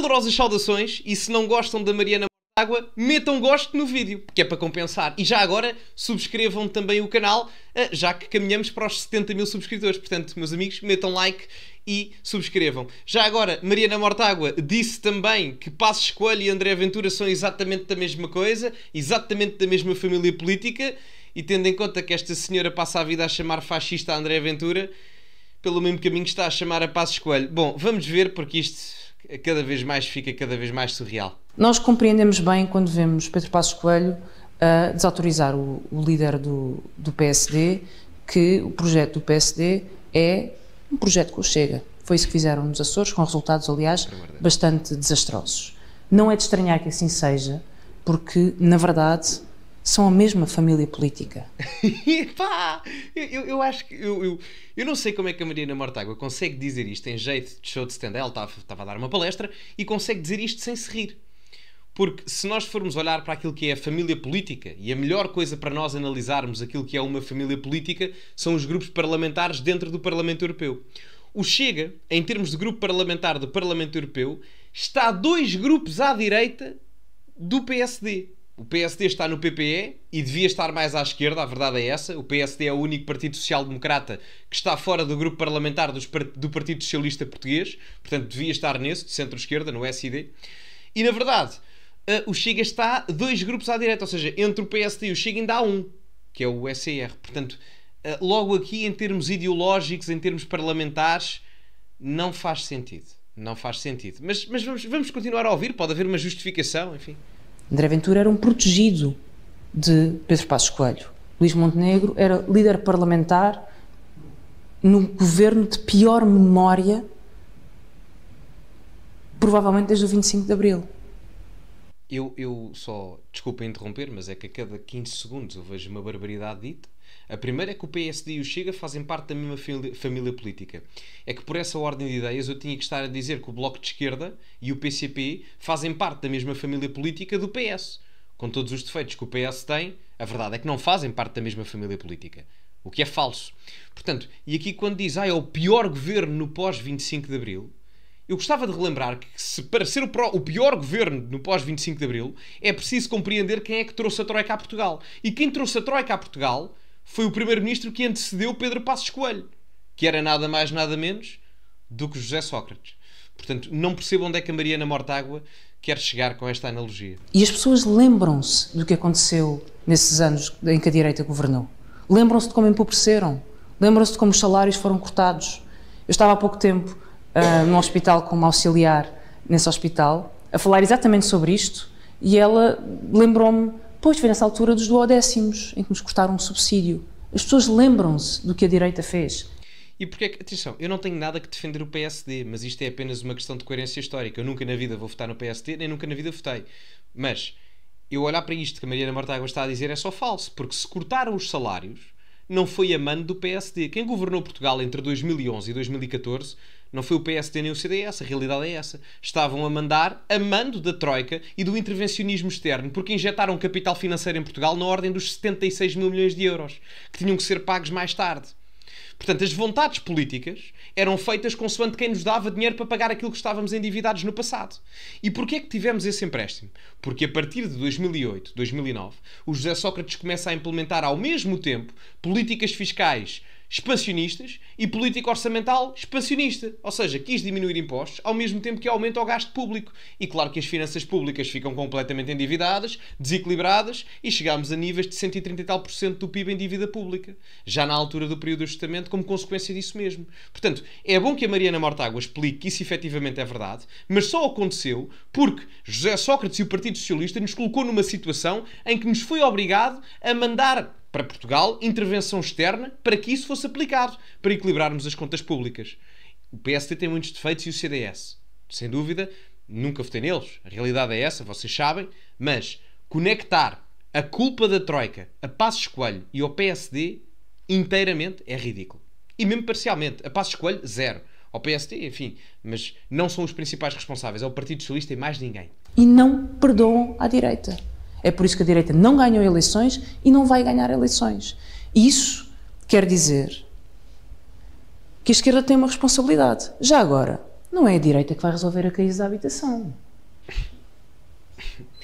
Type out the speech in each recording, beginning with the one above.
calorosas saudações e se não gostam da Mariana Água, metam gosto no vídeo, que é para compensar. E já agora, subscrevam também o canal, eh, já que caminhamos para os 70 mil subscritores. Portanto, meus amigos, metam like e subscrevam. Já agora, Mariana Mortágua disse também que Passos Coelho e André Ventura são exatamente da mesma coisa, exatamente da mesma família política, e tendo em conta que esta senhora passa a vida a chamar fascista a André Ventura, pelo mesmo caminho está a chamar a Passos Coelho. Bom, vamos ver, porque isto cada vez mais fica cada vez mais surreal. Nós compreendemos bem quando vemos Pedro Passos Coelho ah, desautorizar o, o líder do, do PSD, que o projeto do PSD é um projeto que o Chega. Foi isso que fizeram nos Açores, com resultados, aliás, é bastante desastrosos. Não é de estranhar que assim seja, porque, na verdade, são a mesma família política. Pá! Eu, eu, acho que. Eu, eu, eu, não sei como é que a Mariana Mortágua consegue dizer isto em jeito de show de stand-up. Ela estava, estava a dar uma palestra e consegue dizer isto sem se rir. Porque se nós formos olhar para aquilo que é a família política, e a melhor coisa para nós analisarmos aquilo que é uma família política são os grupos parlamentares dentro do Parlamento Europeu. O Chega, em termos de grupo parlamentar do Parlamento Europeu, está dois grupos à direita do PSD o PSD está no PPE e devia estar mais à esquerda, a verdade é essa. O PSD é o único partido social-democrata que está fora do grupo parlamentar dos, do Partido Socialista Português, portanto devia estar nesse, de centro-esquerda, no SID. E na verdade, eh, o Chega está dois grupos à direita, ou seja, entre o PSD e o Chega ainda há um, que é o SCR. Portanto, eh, logo aqui, em termos ideológicos, em termos parlamentares, não faz sentido. Não faz sentido. Mas, mas vamos, vamos continuar a ouvir, pode haver uma justificação, enfim. André Ventura era um protegido de Pedro Passos Coelho. Luís Montenegro era líder parlamentar no governo de pior memória, provavelmente desde o 25 de Abril. Eu, eu só, desculpa interromper, mas é que a cada 15 segundos eu vejo uma barbaridade dita. A primeira é que o PSD e o Chega fazem parte da mesma família política. É que por essa ordem de ideias eu tinha que estar a dizer que o Bloco de Esquerda e o PCP fazem parte da mesma família política do PS. Com todos os defeitos que o PS tem, a verdade é que não fazem parte da mesma família política. O que é falso. Portanto, e aqui quando diz, ah, é o pior governo no pós-25 de Abril, eu gostava de relembrar que, se, para ser o, pró, o pior governo no pós-25 de Abril, é preciso compreender quem é que trouxe a Troika a Portugal. E quem trouxe a Troika a Portugal foi o primeiro-ministro que antecedeu Pedro Passos Coelho, que era nada mais, nada menos do que José Sócrates. Portanto, não percebo onde é que a Mariana Mortágua quer chegar com esta analogia. E as pessoas lembram-se do que aconteceu nesses anos em que a direita governou. Lembram-se de como empobreceram. Lembram-se de como os salários foram cortados. Eu estava há pouco tempo ah, num hospital como auxiliar nesse hospital, a falar exatamente sobre isto, e ela lembrou-me, pois foi nessa altura dos duodécimos, em que nos cortaram um subsídio. As pessoas lembram-se do que a direita fez. E porque é que, atenção, eu não tenho nada que defender o PSD, mas isto é apenas uma questão de coerência histórica. Eu nunca na vida vou votar no PSD, nem nunca na vida votei. Mas eu olhar para isto que a Mariana Mortágua está a dizer é só falso, porque se cortaram os salários, não foi a mando do PSD. Quem governou Portugal entre 2011 e 2014 não foi o PSD nem o CDS, a realidade é essa. Estavam a mandar a mando da Troika e do intervencionismo externo, porque injetaram capital financeiro em Portugal na ordem dos 76 mil milhões de euros, que tinham que ser pagos mais tarde. Portanto, as vontades políticas eram feitas consoante quem nos dava dinheiro para pagar aquilo que estávamos endividados no passado. E porquê é que tivemos esse empréstimo? Porque a partir de 2008, 2009, o José Sócrates começa a implementar ao mesmo tempo políticas fiscais expansionistas e política orçamental expansionista, ou seja, quis diminuir impostos ao mesmo tempo que aumenta o gasto público. E claro que as finanças públicas ficam completamente endividadas, desequilibradas e chegámos a níveis de 130 e tal por cento do PIB em dívida pública, já na altura do período do ajustamento, como consequência disso mesmo. Portanto, é bom que a Mariana Mortágua explique que isso efetivamente é verdade, mas só aconteceu porque José Sócrates e o Partido Socialista nos colocou numa situação em que nos foi obrigado a mandar para Portugal intervenção externa para que isso fosse aplicado, para equilibrarmos as contas públicas. O PSD tem muitos defeitos e o CDS. Sem dúvida, nunca votei neles. A realidade é essa, vocês sabem. Mas conectar a culpa da Troika a Passos Coelho e ao PSD inteiramente é ridículo. E mesmo parcialmente, a Passos Coelho, zero. Ao PSD, enfim, mas não são os principais responsáveis. É o Partido Socialista e mais ninguém. E não perdoam à direita. É por isso que a direita não ganhou eleições e não vai ganhar eleições. Isso quer dizer que a esquerda tem uma responsabilidade. Já agora, não é a direita que vai resolver a crise da habitação.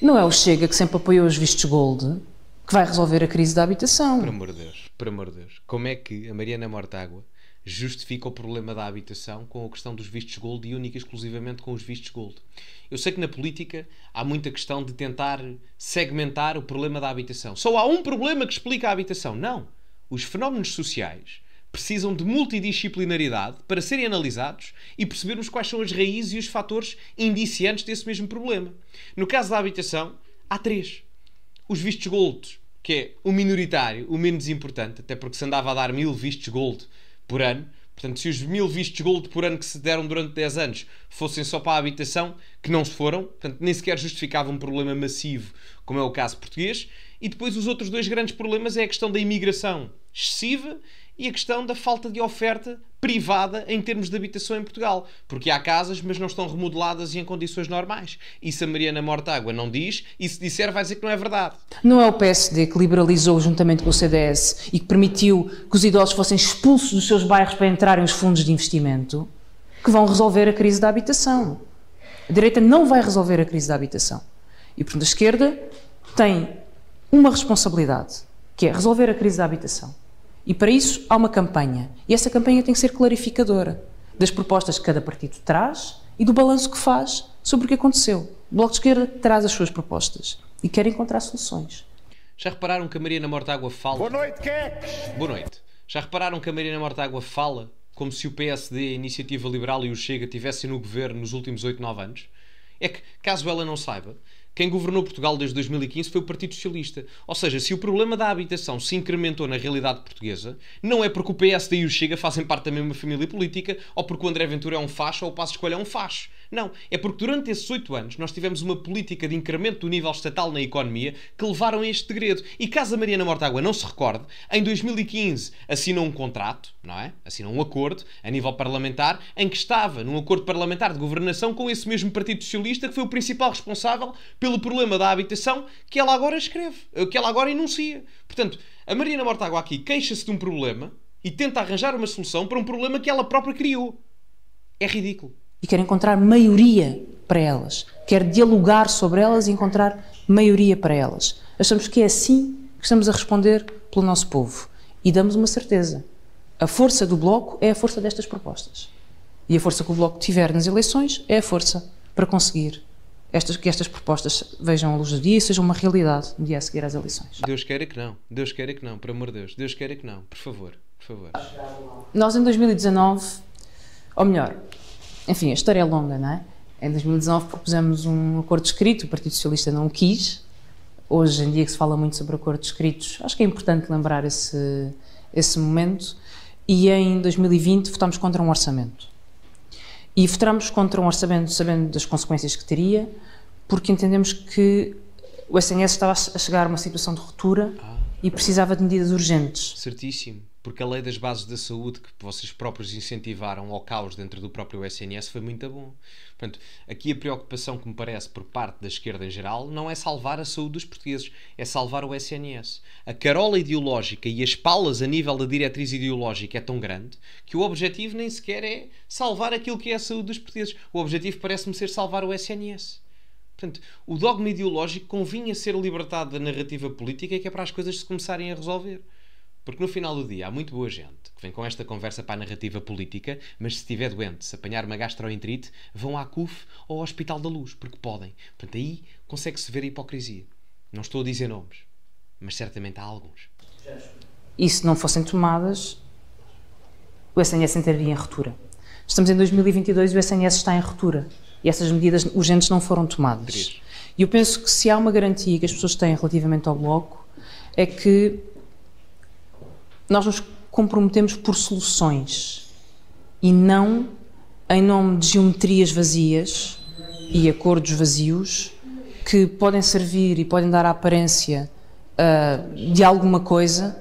Não é o Chega que sempre apoiou os vistos gold que vai resolver a crise da habitação. Por amor de Deus, por amor de Deus. Como é que a Mariana Mortágua justifica o problema da habitação com a questão dos vistos gold e única e exclusivamente com os vistos gold. Eu sei que na política há muita questão de tentar segmentar o problema da habitação. Só há um problema que explica a habitação. Não. Os fenómenos sociais precisam de multidisciplinaridade para serem analisados e percebermos quais são as raízes e os fatores indiciantes desse mesmo problema. No caso da habitação, há três. Os vistos gold, que é o minoritário, o menos importante, até porque se andava a dar mil vistos gold por ano, portanto, se os mil vistos gold por ano que se deram durante 10 anos fossem só para a habitação, que não se foram, portanto, nem sequer justificava um problema massivo, como é o caso português, e depois os outros dois grandes problemas é a questão da imigração excessiva e a questão da falta de oferta privada em termos de habitação em Portugal, porque há casas, mas não estão remodeladas e em condições normais. Isso a Mariana Mortágua não diz, e se disser, vai dizer que não é verdade. Não é o PSD que liberalizou juntamente com o CDS e que permitiu que os idosos fossem expulsos dos seus bairros para entrarem os fundos de investimento que vão resolver a crise da habitação. A direita não vai resolver a crise da habitação. E, portanto, a esquerda tem uma responsabilidade, que é resolver a crise da habitação. E para isso há uma campanha. E essa campanha tem que ser clarificadora das propostas que cada partido traz e do balanço que faz sobre o que aconteceu. O Bloco de Esquerda traz as suas propostas e quer encontrar soluções. Já repararam que a Mariana Mortágua fala? Boa noite, Queques! Boa noite. Já repararam que a Mariana Mortágua fala como se o PSD, a Iniciativa Liberal e o Chega tivessem no governo nos últimos 8, 9 anos? É que, caso ela não saiba, quem governou Portugal desde 2015 foi o Partido Socialista. Ou seja, se o problema da habitação se incrementou na realidade portuguesa, não é porque o PSD e o Chega fazem parte da mesma família política, ou porque o André Ventura é um facho ou o Passo Escolha é um facho. Não, é porque durante esses oito anos nós tivemos uma política de incremento do nível estatal na economia que levaram a este degredo. E caso a Mariana Mortágua não se recorde, em 2015 assinou um contrato, não é? Assinou um acordo a nível parlamentar em que estava num acordo parlamentar de governação com esse mesmo Partido Socialista que foi o principal responsável pelo problema da habitação que ela agora escreve, eh, que ela agora enuncia. Portanto, a Mariana Mortágua aqui queixa-se de um problema e tenta arranjar uma solução para um problema que ela própria criou. É ridículo e quer encontrar maioria para elas, quer dialogar sobre elas e encontrar maioria para elas. Achamos que é assim que estamos a responder pelo nosso povo e damos uma certeza. A força do Bloco é a força destas propostas. E a força que o Bloco tiver nas eleições é a força para conseguir estas, que estas propostas vejam a luz do dia e sejam uma realidade no dia a seguir às eleições. Deus queira que não, Deus queira que não, por amor de Deus, Deus queira que não, por favor, por favor. Nós em 2019, ou melhor, enfim, a história é longa, não é? Em 2019 propusemos um acordo escrito, o Partido Socialista não o quis. Hoje em dia que se fala muito sobre acordos escritos, acho que é importante lembrar esse, esse momento. E em 2020 votámos contra um orçamento. E votámos contra um orçamento sabendo das consequências que teria, porque entendemos que o SNS estava a chegar a uma situação de ruptura. Ah e precisava de medidas urgentes. Certíssimo, porque a lei das bases da saúde que vocês próprios incentivaram ao caos dentro do próprio SNS foi muito bom. Portanto, aqui a preocupação que me parece por parte da esquerda em geral não é salvar a saúde dos portugueses, é salvar o SNS. A carola ideológica e as palas a nível da diretriz ideológica é tão grande que o objetivo nem sequer é salvar aquilo que é a saúde dos portugueses. O objetivo parece-me ser salvar o SNS. Portanto, o dogma ideológico convinha ser libertado da narrativa política que é para as coisas se começarem a resolver. Porque no final do dia há muito boa gente que vem com esta conversa para a narrativa política, mas se estiver doente, se apanhar uma gastroenterite, vão à CUF ou ao Hospital da Luz, porque podem. Portanto, aí consegue-se ver a hipocrisia. Não estou a dizer nomes, mas certamente há alguns. E se não fossem tomadas, o SNS entraria em ruptura. Estamos em 2022 e o SNS está em ruptura. E essas medidas urgentes não foram tomadas. E eu penso que se há uma garantia que as pessoas têm relativamente ao Bloco, é que nós nos comprometemos por soluções e não em nome de geometrias vazias e acordos vazios que podem servir e podem dar a aparência uh, de alguma coisa,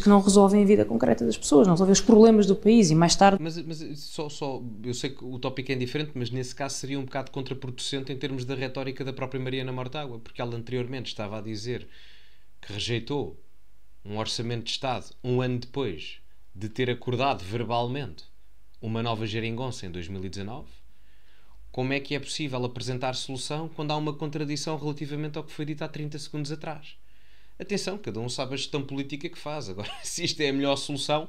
que não resolvem a vida concreta das pessoas, não resolvem os problemas do país e mais tarde. Mas, mas só, só, eu sei que o tópico é diferente, mas nesse caso seria um bocado contraproducente em termos da retórica da própria Mariana Mortágua, porque ela anteriormente estava a dizer que rejeitou um orçamento de Estado um ano depois de ter acordado verbalmente uma nova geringonça em 2019. Como é que é possível apresentar solução quando há uma contradição relativamente ao que foi dito há 30 segundos atrás? Atenção, cada um sabe a gestão política que faz. Agora, se isto é a melhor solução,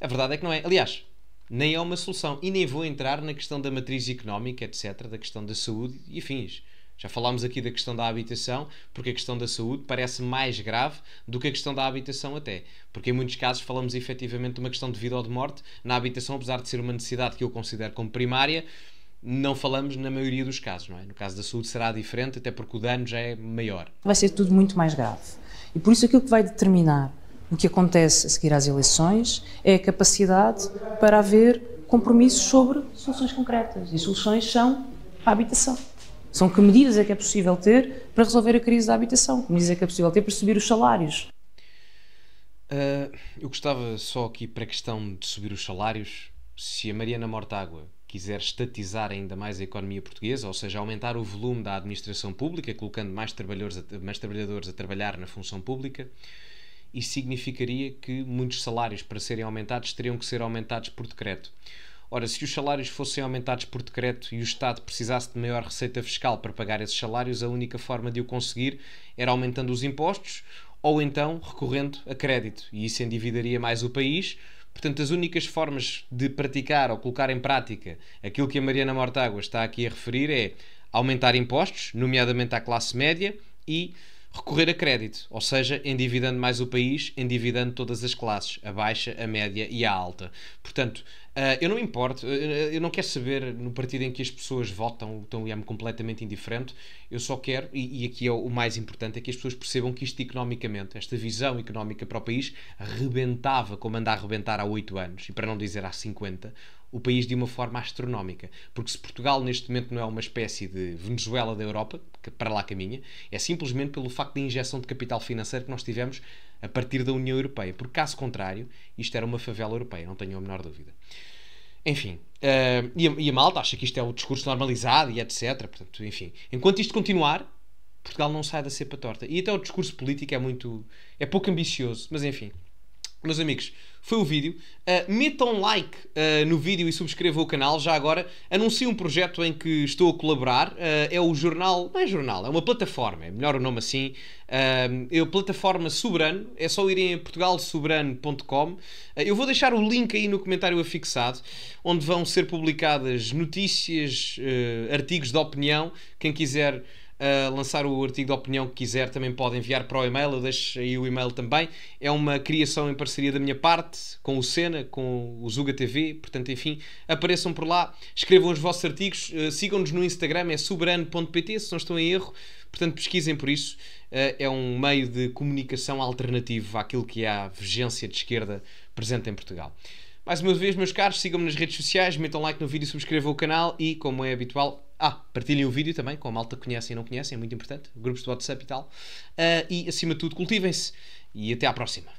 a verdade é que não é. Aliás, nem é uma solução. E nem vou entrar na questão da matriz económica, etc., da questão da saúde e fins. Já falámos aqui da questão da habitação, porque a questão da saúde parece mais grave do que a questão da habitação, até. Porque em muitos casos falamos efetivamente de uma questão de vida ou de morte. Na habitação, apesar de ser uma necessidade que eu considero como primária, não falamos na maioria dos casos, não é? No caso da saúde será diferente, até porque o dano já é maior. Vai ser tudo muito mais grave. E por isso aquilo que vai determinar o que acontece a seguir às eleições é a capacidade para haver compromissos sobre soluções concretas. E soluções são a habitação. São que medidas é que é possível ter para resolver a crise da habitação? Que medidas é que é possível ter para subir os salários? Uh, eu gostava só aqui para a questão de subir os salários, se a Mariana Mortágua quiser estatizar ainda mais a economia portuguesa, ou seja, aumentar o volume da administração pública, colocando mais trabalhadores a, mais trabalhadores a trabalhar na função pública, isso significaria que muitos salários, para serem aumentados, teriam que ser aumentados por decreto. Ora, se os salários fossem aumentados por decreto e o Estado precisasse de maior receita fiscal para pagar esses salários, a única forma de o conseguir era aumentando os impostos ou então recorrendo a crédito. E isso endividaria mais o país, Portanto, as únicas formas de praticar ou colocar em prática aquilo que a Mariana Mortágua está aqui a referir é aumentar impostos, nomeadamente à classe média, e Recorrer a crédito, ou seja, endividando mais o país, endividando todas as classes, a baixa, a média e a alta. Portanto, eh, eu não me importo, eh, eh, eu não quero saber no partido em que as pessoas votam, então é-me completamente indiferente. Eu só quero, e, aqui é o mais importante, é que as pessoas percebam que isto economicamente, esta visão económica para o país, rebentava como anda a rebentar há 8 anos, e para não dizer há 50 o país de uma forma astronómica. Porque se Portugal neste momento não é uma espécie de Venezuela da Europa, que para lá caminha, é simplesmente pelo facto da injeção de capital financeiro que nós tivemos a partir da União Europeia. Porque caso contrário, isto era uma favela europeia, não tenho a menor dúvida. Enfim, uh, e, a, e a malta acha que isto é o discurso normalizado e etc. Portanto, enfim, enquanto isto continuar, Portugal não sai da cepa torta. E até o discurso político é muito. é pouco ambicioso, mas enfim, meus amigos, foi o vídeo. Uh, metam like uh, no vídeo e subscrevam o canal. Já agora anuncio um projeto em que estou a colaborar. Uh, é o jornal, não é jornal, é uma plataforma, é melhor o nome assim. é a plataforma Soberano. É só irem a portugalsoberano.com. eu vou deixar o link aí no comentário afixado, onde vão ser publicadas notícias, artigos de opinião. Quem quiser a lançar o artigo de opinião que quiser, também pode enviar para o e-mail, eu deixo aí o e-mail também. É uma criação em parceria da minha parte, com o Sena, com o Zuga TV, portanto, enfim, apareçam por lá, escrevam os vossos artigos, eh, sigam-nos no Instagram, é soberano.pt, se não estou em erro, portanto, pesquisem por isso. Eh, é um meio de comunicação alternativo àquilo que é a vigência de esquerda presente em Portugal. Mais uma vez, meus caros, sigam-me nas redes sociais, metam like no vídeo, subscrevam o canal e, como é habitual, ah, partilhem o vídeo também com a malta que conhecem e não conhecem, é muito importante. Grupos de WhatsApp e tal. Uh, e acima de tudo, cultivem-se. E até à próxima.